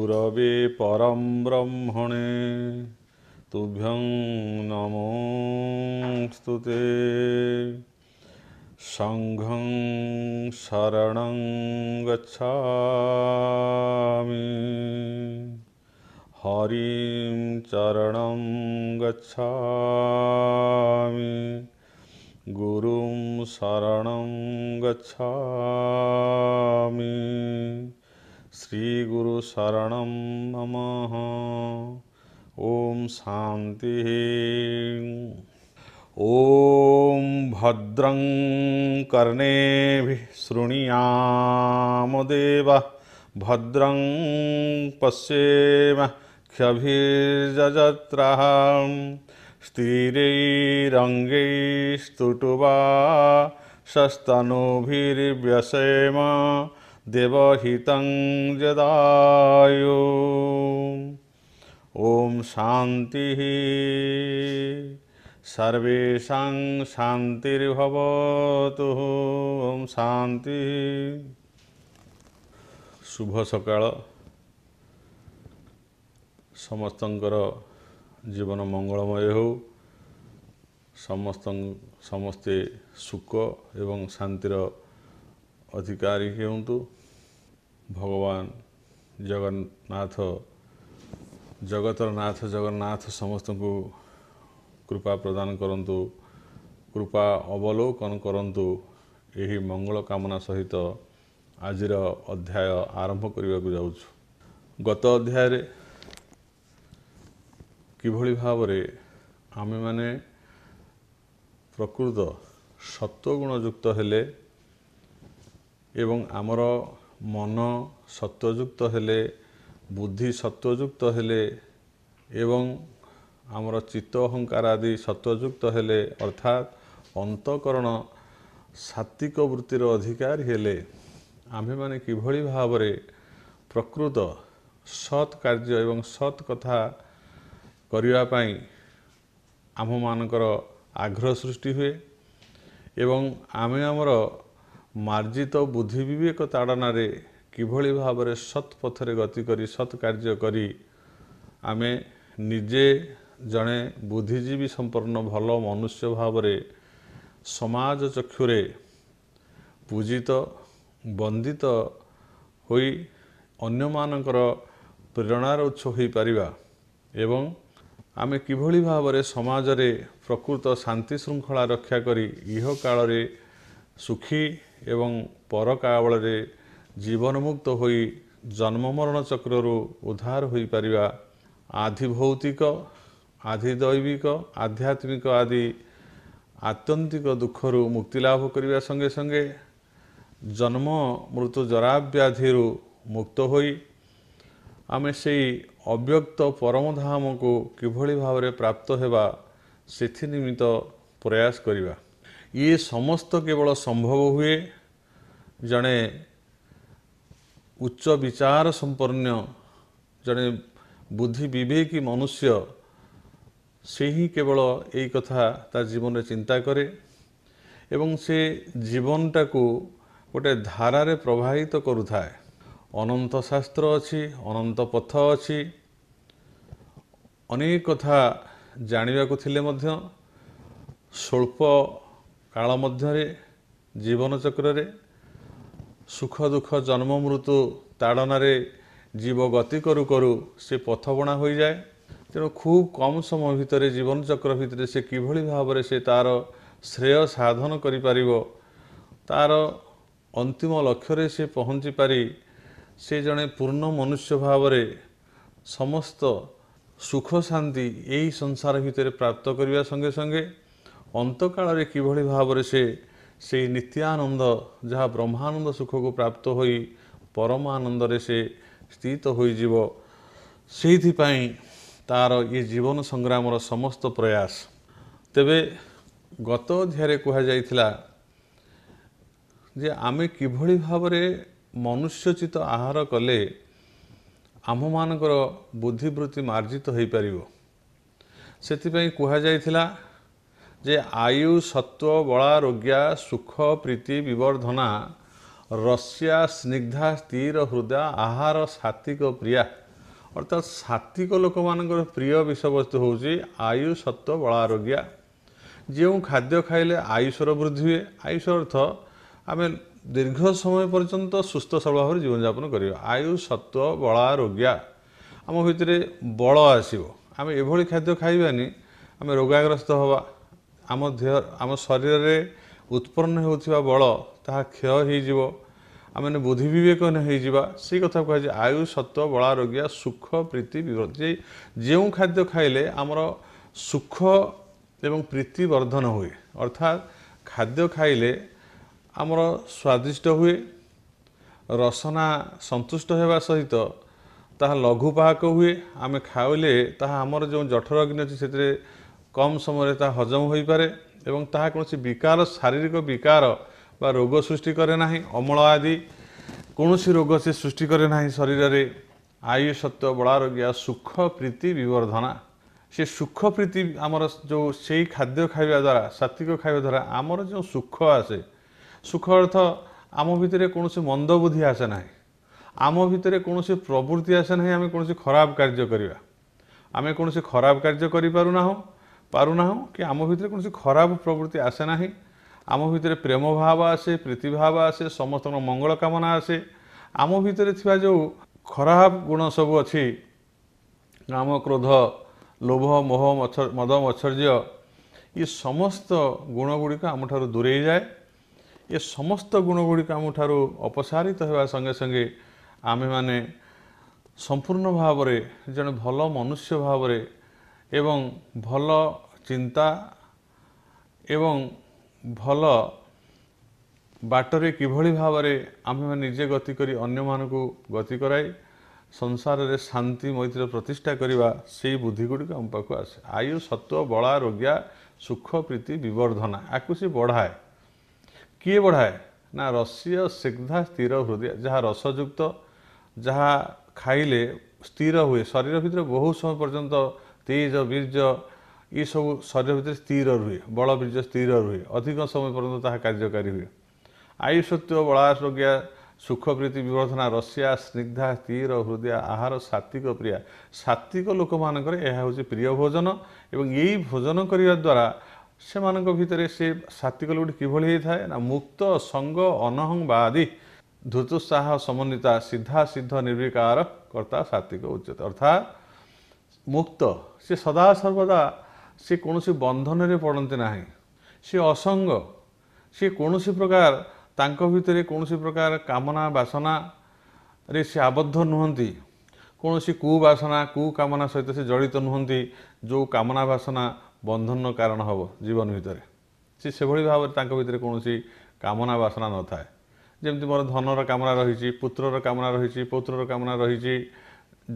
गुरवे परम ब्रह्मणे तुभ्यं नमो स्तुते संघ शरणं गच्छामि हरिं चरणं गच्छामि गुरुं शरणं गच्छामि शरण नम ओम शांति ओम भद्रं कर्णे शृणुयाम देव भद्रं पश्येम क्षभिर्जजत्रः स्थिरैरङ्गैस्तुटुवा शस्तनोभिर्व्यसेम देवहितं जदायु ॐ शान्तिः सर्वेषां शान्तिर्भवतु ॐ शान्तिः ଶୁଭସକାଳ ସମସ୍ତଙ୍କର ଜୀବନ ମଙ୍ଗଳମୟ ହେଉ ସମସ୍ତ ସମସ୍ତେ ସୁଖ ଏବଂ ଶାନ୍ତିର ଅଧିକାରୀ ହୁଅନ୍ତୁ ভগবান ଜଗନ୍ନାଥ ଜଗତର ନାଥ ଜଗନ୍ନାଥ ସମସ୍ତଙ୍କୁ କୃପା ପ୍ରଦାନ କରନ୍ତୁ କୃପା ଅବଲୋକନ କରନ୍ତୁ ଏହି ମଙ୍ଗଳ କାମନା ସହିତ ଆଜିର ଅଧ୍ୟାୟ ଆରମ୍ଭ କରିବାକୁ ଯାଉଛୁ ଗତ ଅଧ୍ୟାୟରେ କିଭଳି ଭାବରେ ଆମେମାନେ ପ୍ରକୃତ ସତ୍ୱଗୁଣଯୁକ୍ତ ହେଲେ ଏବଂ ଆମର ମନ ସତ୍ୱଯୁକ୍ତ ହେଲେ ବୁଦ୍ଧି ସତ୍ୱଯୁକ୍ତ ହେଲେ ଏବଂ ଆମର ଚିତ୍ତ ଅହଙ୍କାର ଆଦି ସତ୍ୱଯୁକ୍ତ ହେଲେ ଅର୍ଥାତ୍ ଅନ୍ତଃକରଣ ସାତ୍ୱିକ ବୃତ୍ତିର ଅଧିକାରୀ ହେଲେ ଆମ୍ଭେମାନେ କିଭଳି ଭାବରେ ପ୍ରକୃତ ସତ୍ କାର୍ଯ୍ୟ ଏବଂ ସତ୍ କଥା କରିବା ପାଇଁ ଆମମାନଙ୍କର ଆଗ୍ରହ ସୃଷ୍ଟି ହୁଏ ଏବଂ ଆମେ ଆମର ମାର୍ଜିତ ବୁଦ୍ଧି ବିବେକ ତାଡ଼ନାରେ କିଭଳି ଭାବରେ ସତ୍ ପଥରେ ଗତି କରି ସତ୍ କାର୍ଯ୍ୟ କରି ଆମେ ନିଜେ ଜଣେ ବୁଦ୍ଧିଜୀବୀ ସମ୍ପନ୍ନ ଭଲ ମନୁଷ୍ୟ ଭାବରେ ସମାଜ ଚକ୍ଷୁରେ ପୂଜିତ ବନ୍ଦିତ ହୋଇ ଅନ୍ୟମାନଙ୍କର ପ୍ରେରଣାର ଉତ୍ସ ହୋଇପାରିବା ଏବଂ ଆମେ କିଭଳି ଭାବରେ ସମାଜରେ ପ୍ରକୃତ ଶାନ୍ତି ଶୃଙ୍ଖଳା ରକ୍ଷା କରି ଇହକାଳରେ କାଳରେ ସୁଖୀ ଏବଂ ପରକାବଳରେ ଜୀବନମୁକ୍ତ ହୋଇ ଜନ୍ମମରଣ ଚକ୍ରରୁ ଉଦ୍ଧାର ହୋଇପାରିବା ଆଧିଭୌତିକ ଦୈବିକ ଆଧ୍ୟାତ୍ମିକ ଆଦି ଆତ୍ୟନ୍ତିକ ଦୁଃଖରୁ ମୁକ୍ତି ଲାଭ କରିବା ସଙ୍ଗେ ସଙ୍ଗେ ଜନ୍ମ ମୃତ୍ୟୁ ଜରାବ୍ୟାଧିରୁ ମୁକ୍ତ ହୋଇ ଆମେ ସେଇ ଅବ୍ୟକ୍ତ ପରମଧାମକୁ କିଭଳି ଭାବରେ ପ୍ରାପ୍ତ ହେବା ସେଥି ନିମିତ୍ତ ପ୍ରୟାସ କରିବା ଇଏ ସମସ୍ତ କେବଳ ସମ୍ଭବ ହୁଏ ଜଣେ ଉଚ୍ଚ ବିଚାର ସମ୍ପନ୍ନ ଜଣେ ବୁଦ୍ଧି ବିବେକୀ ମନୁଷ୍ୟ ସେ ହିଁ କେବଳ ଏଇ କଥା ତା ଜୀବନରେ ଚିନ୍ତା କରେ ଏବଂ ସେ ଜୀବନଟାକୁ ଗୋଟେ ଧାରାରେ ପ୍ରବାହିତ କରୁଥାଏ ଅନନ୍ତ ଶାସ୍ତ୍ର ଅଛି ଅନନ୍ତ ପଥ ଅଛି ଅନେକ କଥା ଜାଣିବାକୁ ଥିଲେ ମଧ୍ୟ ସ୍ୱଳ୍ପ କାଳ ମଧ୍ୟରେ ଜୀବନଚକ୍ରରେ ସୁଖ ଦୁଃଖ ଜନ୍ମ ମୃତ୍ୟୁ ତାଡ଼ନାରେ ଜୀବ ଗତି କରୁ କରୁ ସେ ପଥବଣା ହୋଇଯାଏ ତେଣୁ ଖୁବ୍ କମ୍ ସମୟ ଭିତରେ ଜୀବନଚକ୍ର ଭିତରେ ସେ କିଭଳି ଭାବରେ ସେ ତା'ର ଶ୍ରେୟ ସାଧନ କରିପାରିବ ତା'ର ଅନ୍ତିମ ଲକ୍ଷ୍ୟରେ ସେ ପହଞ୍ଚି ପାରି ସେ ଜଣେ ପୂର୍ଣ୍ଣ ମନୁଷ୍ୟ ଭାବରେ ସମସ୍ତ ସୁଖ ଶାନ୍ତି ଏହି ସଂସାର ଭିତରେ ପ୍ରାପ୍ତ କରିବା ସଙ୍ଗେ ସଙ୍ଗେ ଅନ୍ତକାଳରେ କିଭଳି ଭାବରେ ସେ ସେଇ ନିତ୍ୟାନନ୍ଦ ଯାହା ବ୍ରହ୍ମାନନ୍ଦ ସୁଖକୁ ପ୍ରାପ୍ତ ହୋଇ ପରମାନନ୍ଦରେ ସେ ସ୍ଥିତ ହୋଇଯିବ ସେଇଥିପାଇଁ ତା'ର ଇଏ ଜୀବନ ସଂଗ୍ରାମର ସମସ୍ତ ପ୍ରୟାସ ତେବେ ଗତ ଅଧ୍ୟାୟରେ କୁହାଯାଇଥିଲା ଯେ ଆମେ କିଭଳି ଭାବରେ ମନୁଷ୍ୟଚିତ ଆହାର କଲେ ଆମମାନଙ୍କର ବୁଦ୍ଧିବୃତ୍ତି ମାର୍ଜିତ ହୋଇପାରିବ ସେଥିପାଇଁ କୁହାଯାଇଥିଲା ଯେ ଆୟୁ ସତ୍ଵ ବଳାରୋଗ୍ୟା ସୁଖ ପ୍ରୀତି ବିବର୍ଦ୍ଧନା ରଷିଆ ସ୍ନିଗ୍ଧା ସ୍ଥିର ହୃଦୟ ଆହାର ସାତ୍ତ୍ୱିକ ପ୍ରିୟା ଅର୍ଥାତ୍ ସାତ୍ତ୍ୱିକ ଲୋକମାନଙ୍କର ପ୍ରିୟ ବିଷୟବସ୍ତୁ ହେଉଛି ଆୟୁ ସତ୍ଵ ବଳାରୋଗ୍ୟା ଯେଉଁ ଖାଦ୍ୟ ଖାଇଲେ ଆୟୁଷର ବୃଦ୍ଧି ହୁଏ ଆୟୁଷ ଅର୍ଥ ଆମେ ଦୀର୍ଘ ସମୟ ପର୍ଯ୍ୟନ୍ତ ସୁସ୍ଥ ସବଳ ଭାବରେ ଜୀବନଯାପନ କରିବା ଆୟୁ ସତ୍ଵ ବଳାରୋଗ୍ୟା ଆମ ଭିତରେ ବଳ ଆସିବ ଆମେ ଏଭଳି ଖାଦ୍ୟ ଖାଇବାନି ଆମେ ରୋଗାଗ୍ରସ୍ତ ହେବା ଆମ ଦେହ ଆମ ଶରୀରରେ ଉତ୍ପନ୍ନ ହେଉଥିବା ବଳ ତାହା କ୍ଷୟ ହେଇଯିବ ଆମେ ବୁଦ୍ଧି ବିବେକହୀନ ହୋଇଯିବା ସେ କଥା କୁହାଯାଏ ଆୟୁ ସତ ବଳାରୋଗ୍ୟା ସୁଖ ପ୍ରୀତି ବିବର୍ତ୍ତି ଯେଉଁ ଖାଦ୍ୟ ଖାଇଲେ ଆମର ସୁଖ ଏବଂ ପ୍ରୀତି ବର୍ଦ୍ଧନ ହୁଏ ଅର୍ଥାତ୍ ଖାଦ୍ୟ ଖାଇଲେ ଆମର ସ୍ୱାଦିଷ୍ଟ ହୁଏ ରସନା ସନ୍ତୁଷ୍ଟ ହେବା ସହିତ ତାହା ଲଘୁପାହକ ହୁଏ ଆମେ ଖାଇଲେ ତାହା ଆମର ଯେଉଁ ଜଠରଗ୍ନି ଅଛି ସେଥିରେ କମ୍ ସମୟରେ ତାହା ହଜମ ହୋଇପାରେ ଏବଂ ତାହା କୌଣସି ବିକାର ଶାରୀରିକ ବିକାର ବା ରୋଗ ସୃଷ୍ଟି କରେ ନାହିଁ ଅମଳ ଆଦି କୌଣସି ରୋଗ ସେ ସୃଷ୍ଟି କରେ ନାହିଁ ଶରୀରରେ ଆୟୁ ସତ୍ୟ ବଳାରୋଗ୍ୟା ସୁଖ ପ୍ରୀତି ବିବର୍ଦ୍ଧନା ସେ ସୁଖ ପ୍ରୀତି ଆମର ଯେଉଁ ସେଇ ଖାଦ୍ୟ ଖାଇବା ଦ୍ୱାରା ସାତ୍ତ୍ୱିକ ଖାଇବା ଦ୍ୱାରା ଆମର ଯେଉଁ ସୁଖ ଆସେ ସୁଖ ଅର୍ଥ ଆମ ଭିତରେ କୌଣସି ମନ୍ଦବୁଦ୍ଧି ଆସେ ନାହିଁ ଆମ ଭିତରେ କୌଣସି ପ୍ରବୃତ୍ତି ଆସେ ନାହିଁ ଆମେ କୌଣସି ଖରାପ କାର୍ଯ୍ୟ କରିବା ଆମେ କୌଣସି ଖରାପ କାର୍ଯ୍ୟ କରିପାରୁନାହୁଁ ପାରୁନାହୁଁ କି ଆମ ଭିତରେ କୌଣସି ଖରାପ ପ୍ରବୃତ୍ତି ଆସେ ନାହିଁ ଆମ ଭିତରେ ପ୍ରେମ ଭାବ ଆସେ ପ୍ରୀତିଭାବ ଆସେ ସମସ୍ତଙ୍କର ମଙ୍ଗଳ କାମନା ଆସେ ଆମ ଭିତରେ ଥିବା ଯେଉଁ ଖରାପ ଗୁଣ ସବୁ ଅଛି ନାମ କ୍ରୋଧ ଲୋଭ ମୋହ ମଦ ମତ୍ସର୍ଯ୍ୟ ଏ ସମସ୍ତ ଗୁଣ ଗୁଡ଼ିକ ଆମଠାରୁ ଦୂରେଇ ଯାଏ ଏ ସମସ୍ତ ଗୁଣ ଗୁଡ଼ିକ ଆମଠାରୁ ଅପସାରିତ ହେବା ସଙ୍ଗେ ସଙ୍ଗେ ଆମେମାନେ ସମ୍ପୂର୍ଣ୍ଣ ଭାବରେ ଜଣେ ଭଲ ମନୁଷ୍ୟ ଭାବରେ ଏବଂ ଭଲ ଚିନ୍ତା ଏବଂ ଭଲ ବାଟରେ କିଭଳି ଭାବରେ ଆମେମାନେ ନିଜେ ଗତି କରି ଅନ୍ୟମାନଙ୍କୁ ଗତି କରାଇ ସଂସାରରେ ଶାନ୍ତି ମୈତ୍ରୀ ପ୍ରତିଷ୍ଠା କରିବା ସେଇ ବୁଦ୍ଧି ଗୁଡ଼ିକ ଆମ ପାଖକୁ ଆସେ ଆୟୁ ସତ୍ଵ ବଳା ରୋଗ୍ୟା ସୁଖ ପ୍ରୀତି ବିବର୍ଦ୍ଧନା ଆକୁ ସେ ବଢ଼ାଏ କିଏ ବଢ଼ାଏ ନା ରସୀୟ ସିଗ୍ଧା ସ୍ଥିର ହୃଦୟ ଯାହା ରସଯୁକ୍ତ ଯାହା ଖାଇଲେ ସ୍ଥିର ହୁଏ ଶରୀର ଭିତରେ ବହୁତ ସମୟ ପର୍ଯ୍ୟନ୍ତ ତେଜ ବୀର୍ଯ୍ୟ ଏସବୁ ଶରୀର ଭିତରେ ସ୍ଥିର ରୁହେ ବଳ ବୀର୍ଯ୍ୟ ସ୍ଥିର ରୁହେ ଅଧିକ ସମୟ ପର୍ଯ୍ୟନ୍ତ ତାହା କାର୍ଯ୍ୟକାରୀ ହୁଏ ଆୟୁଷତ୍ୟ ବଳାରୋଗ୍ୟା ସୁଖପ୍ରୀତି ବିବର୍ଦ୍ଧନା ରଷିଆ ସ୍ନିଗ୍ଧା ସ୍ଥିର ହୃଦୟ ଆହାର ସାତ୍ତ୍ୱିକ ପ୍ରିୟା ସାତ୍ତ୍ୱିକ ଲୋକମାନଙ୍କର ଏହା ହେଉଛି ପ୍ରିୟ ଭୋଜନ ଏବଂ ଏହି ଭୋଜନ କରିବା ଦ୍ୱାରା ସେମାନଙ୍କ ଭିତରେ ସେ ସାତ୍ତ୍ୱିକ ଲୋକଟି କିଭଳି ହୋଇଥାଏ ନା ମୁକ୍ତ ସଙ୍ଗ ଅନହଂବାଦୀ ଧୃତୁତ୍ସାହ ସମନ୍ୱିତା ସିଧା ସିଦ୍ଧ ନିର୍ବିକାର କର୍ତ୍ତା ସାତ୍ତ୍ୱିକ ଉଚିତ ଅର୍ଥାତ୍ ମୁକ୍ତ ସେ ସଦାସର୍ବଦା ସେ କୌଣସି ବନ୍ଧନରେ ପଡ଼ନ୍ତି ନାହିଁ ସେ ଅସଙ୍ଗ ସେ କୌଣସି ପ୍ରକାର ତାଙ୍କ ଭିତରେ କୌଣସି ପ୍ରକାର କାମନା ବାସନାରେ ସେ ଆବଦ୍ଧ ନୁହନ୍ତି କୌଣସି କୁବାସନା କୁକାମନା ସହିତ ସେ ଜଡ଼ିତ ନୁହନ୍ତି ଯେଉଁ କାମନା ବାସନା ବନ୍ଧନର କାରଣ ହେବ ଜୀବନ ଭିତରେ ସେ ସେଭଳି ଭାବରେ ତାଙ୍କ ଭିତରେ କୌଣସି କାମନା ବାସନା ନଥାଏ ଯେମିତି ମୋର ଧନର କାମନା ରହିଛି ପୁତ୍ରର କାମନା ରହିଛି ପୌତ୍ରର କାମନା ରହିଛି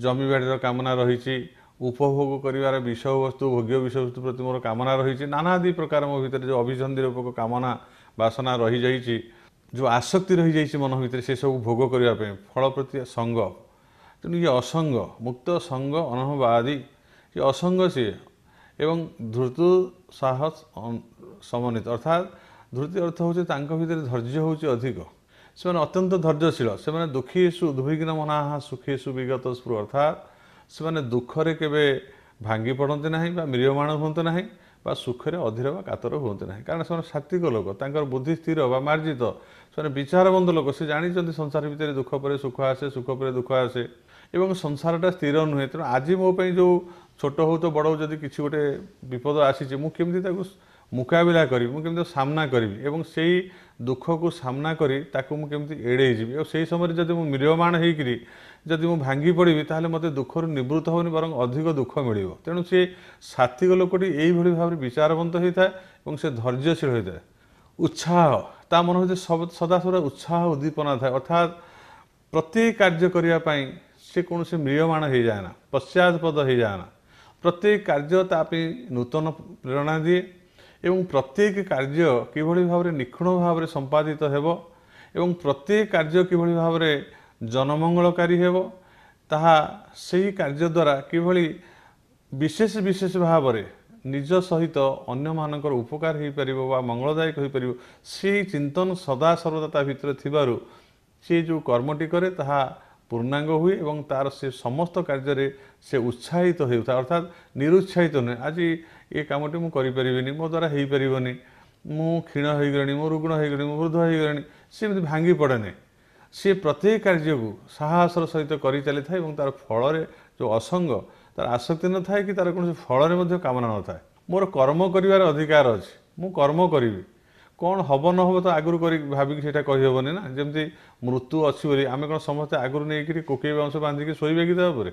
ଜମିବାଡ଼ିର କାମନା ରହିଛି ଉପଭୋଗ କରିବାର ବିଷୟବସ୍ତୁ ଭୋଗ୍ୟ ବିଷୟବସ୍ତୁ ପ୍ରତି ମୋର କାମନା ରହିଛି ନାନା ଦୁଇ ପ୍ରକାର ମୋ ଭିତରେ ଯେଉଁ ଅଭିଜ୍ଞତିରୂପକ କାମନା ବାସନା ରହିଯାଇଛି ଯେଉଁ ଆସକ୍ତି ରହିଯାଇଛି ମନ ଭିତରେ ସେସବୁ ଭୋଗ କରିବା ପାଇଁ ଫଳ ପ୍ରତି ସଙ୍ଗ ତେଣୁ ଇଏ ଅସଙ୍ଗ ମୁକ୍ତ ସଙ୍ଗ ଅନବାଦୀ ଇଏ ଅସଙ୍ଗ ସିଏ ଏବଂ ଧୃତୁ ସାହସ ସମନ୍ୱିତ ଅର୍ଥାତ୍ ଧୃତି ଅର୍ଥ ହେଉଛି ତାଙ୍କ ଭିତରେ ଧୈର୍ଯ୍ୟ ହେଉଛି ଅଧିକ ସେମାନେ ଅତ୍ୟନ୍ତ ଧୈର୍ଯ୍ୟଶୀଳ ସେମାନେ ଦୁଃଖୀ ସୁ ଉଦ୍ଭିଗ୍ନ ମନାହା ସୁଖୀ ସୁବିଗତ ସ୍ପୃ ଅର୍ଥାତ୍ ସେମାନେ ଦୁଃଖରେ କେବେ ଭାଙ୍ଗି ପଡ଼ନ୍ତି ନାହିଁ ବା ମିରିୟମାଣ ହୁଅନ୍ତି ନାହିଁ ବା ସୁଖରେ ଅଧୀର ବା କାତର ହୁଅନ୍ତି ନାହିଁ କାରଣ ସେମାନେ ସାତ୍ତ୍ୱିକ ଲୋକ ତାଙ୍କର ବୁଦ୍ଧି ସ୍ଥିର ବା ମାର୍ଜିତ ସେମାନେ ବିଚାରବନ୍ଧ ଲୋକ ସେ ଜାଣିଛନ୍ତି ସଂସାର ଭିତରେ ଦୁଃଖ ପରେ ସୁଖ ଆସେ ସୁଖ ପରେ ଦୁଃଖ ଆସେ ଏବଂ ସଂସାରଟା ସ୍ଥିର ନୁହେଁ ତେଣୁ ଆଜି ମୋ ପାଇଁ ଯେଉଁ ଛୋଟ ହେଉ ତ ବଡ଼ ହେଉ ଯଦି କିଛି ଗୋଟେ ବିପଦ ଆସିଛି ମୁଁ କେମିତି ତାକୁ ମୁକାବିଲା କରିବି ମୁଁ କେମିତି ସାମ୍ନା କରିବି ଏବଂ ସେଇ ଦୁଃଖକୁ ସାମ୍ନା କରି ତାକୁ ମୁଁ କେମିତି ଏଡ଼େଇ ଯିବି ଆଉ ସେହି ସମୟରେ ଯଦି ମୁଁ ମିରିୟମାଣ ହେଇକରି ଯଦି ମୁଁ ଭାଙ୍ଗି ପଡ଼ିବି ତାହେଲେ ମୋତେ ଦୁଃଖରୁ ନିବୃତ୍ତ ହେବନି ବରଂ ଅଧିକ ଦୁଃଖ ମିଳିବ ତେଣୁ ସେ ସାତ୍ତ୍ୱିକ ଲୋକଟି ଏଇଭଳି ଭାବରେ ବିଚାରବନ୍ତ ହୋଇଥାଏ ଏବଂ ସେ ଧୈର୍ଯ୍ୟଶୀଳ ହୋଇଥାଏ ଉତ୍ସାହ ତା ମନ ହେଉଛି ସଦାସର୍ବ ଉତ୍ସାହ ଉଦ୍ଦୀପନା ଥାଏ ଅର୍ଥାତ୍ ପ୍ରତ୍ୟେକ କାର୍ଯ୍ୟ କରିବା ପାଇଁ ସେ କୌଣସି ମ୍ରିୟମାଣ ହୋଇଯାଏ ନା ପଶ୍ଚାତପଦ ହୋଇଯାଏ ନା ପ୍ରତ୍ୟେକ କାର୍ଯ୍ୟ ତା ପାଇଁ ନୂତନ ପ୍ରେରଣା ଦିଏ ଏବଂ ପ୍ରତ୍ୟେକ କାର୍ଯ୍ୟ କିଭଳି ଭାବରେ ନିଖୁଣ ଭାବରେ ସମ୍ପାଦିତ ହେବ ଏବଂ ପ୍ରତ୍ୟେକ କାର୍ଯ୍ୟ କିଭଳି ଭାବରେ ଜନମଙ୍ଗଳକାରୀ ହେବ ତାହା ସେହି କାର୍ଯ୍ୟ ଦ୍ୱାରା କିଭଳି ବିଶେଷ ବିଶେଷ ଭାବରେ ନିଜ ସହିତ ଅନ୍ୟମାନଙ୍କର ଉପକାର ହୋଇପାରିବ ବା ମଙ୍ଗଳଦାୟକ ହୋଇପାରିବ ସେହି ଚିନ୍ତନ ସଦାସର୍ବଦା ତା ଭିତରେ ଥିବାରୁ ସେ ଯେଉଁ କର୍ମଟି କରେ ତାହା ପୂର୍ଣ୍ଣାଙ୍ଗ ହୁଏ ଏବଂ ତା'ର ସେ ସମସ୍ତ କାର୍ଯ୍ୟରେ ସେ ଉତ୍ସାହିତ ହେଉଥାଏ ଅର୍ଥାତ୍ ନିରୁତ୍ସାହିତ ନୁହେଁ ଆଜି ଏ କାମଟି ମୁଁ କରିପାରିବିନି ମୋ ଦ୍ୱାରା ହେଇପାରିବନି ମୁଁ କ୍ଷୀଣ ହୋଇଗଲିଣି ମୋ ରୁଗ୍ଣ ହୋଇଗଲିଣି ମୁଁ ବୃଦ୍ଧ ହୋଇଗଲିଣି ସେମିତି ଭାଙ୍ଗି ପଡ଼େନି সে প্রত্যেক কার্যকু সাহসর সহিত করে চালি থাকে এবং তার ফলরে যে অসঙ্গ তার আসক্তি নথায় কি তার কোণী ফলরে মধ্যে কামনা নথায় মোর কর্ম করিবার অধিকার অছে মু কর্ম করিবি କ'ଣ ହେବ ନହେବ ତ ଆଗରୁ କରି ଭାବିକି ସେଇଟା କହିହେବନି ନା ଯେମିତି ମୃତ୍ୟୁ ଅଛି ବୋଲି ଆମେ କ'ଣ ସମସ୍ତେ ଆଗରୁ ନେଇକିରି କୋକେଇ ବାଉଁଶ ବାନ୍ଧିକି ଶୋଇବା କି ତା ଉପରେ